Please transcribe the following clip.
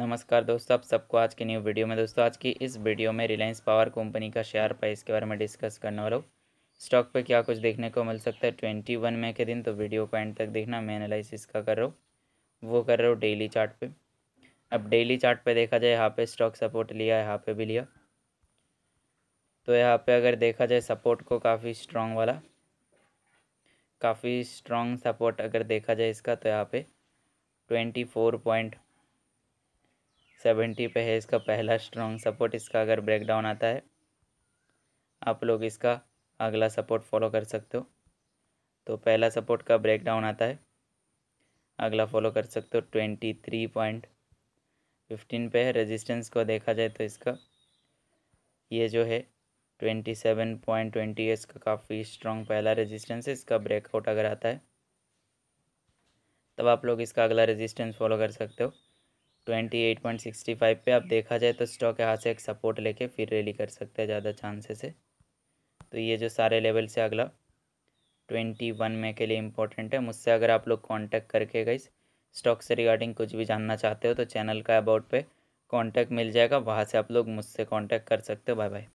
नमस्कार दोस्तों आप सबको आज की न्यू वीडियो में दोस्तों आज की इस वीडियो में रिलायंस पावर कंपनी का शेयर प्राइस के बारे में डिस्कस करने वाला हूँ स्टॉक पे क्या कुछ देखने को मिल सकता है ट्वेंटी वन मई के दिन तो वीडियो को एंड तक देखना मैं एनालिसिस का कर रहा हूँ वो कर रहा हूँ डेली चार्ट पे अब डेली चार्ट पे देखा जाए यहाँ पे स्टॉक सपोर्ट लिया यहाँ पे भी लिया तो यहाँ पे अगर देखा जाए सपोर्ट को काफ़ी स्ट्रॉन्ग वाला काफ़ी स्ट्रॉन्ग सपोर्ट अगर देखा जाए इसका तो यहाँ पे ट्वेंटी फोर पॉइंट सेवेंटी पे है इसका पहला स्ट्रॉन्ग सपोर्ट इसका अगर ब्रेकडाउन आता है आप लोग इसका अगला सपोर्ट फॉलो कर सकते हो तो पहला सपोर्ट का ब्रेकडाउन आता है अगला फॉलो कर सकते हो ट्वेंटी थ्री पॉइंट फिफ्टीन पे है रेजिस्टेंस को देखा जाए तो इसका ये जो है ट्वेंटी सेवन पॉइंट ट्वेंटी इसका काफ़ी स्ट्रॉन्ग पहला रेजिस्टेंस है इसका ब्रेकआउट अगर आता है तब आप लोग इसका अगला रेजिस्टेंस फॉलो कर सकते हो twenty eight point sixty five पर आप देखा जाए तो स्टॉक यहाँ से एक सपोर्ट लेके फिर रैली कर सकते हैं ज़्यादा चांसेस है तो ये जो सारे लेवल से अगला ट्वेंटी वन में के लिए इंपॉर्टेंट है मुझसे अगर आप लोग कांटेक्ट करके गई स्टॉक से रिगार्डिंग कुछ भी जानना चाहते हो तो चैनल का अबाउट पे कांटेक्ट मिल जाएगा वहाँ से आप लोग मुझसे कॉन्टैक्ट कर सकते हो बाय बाय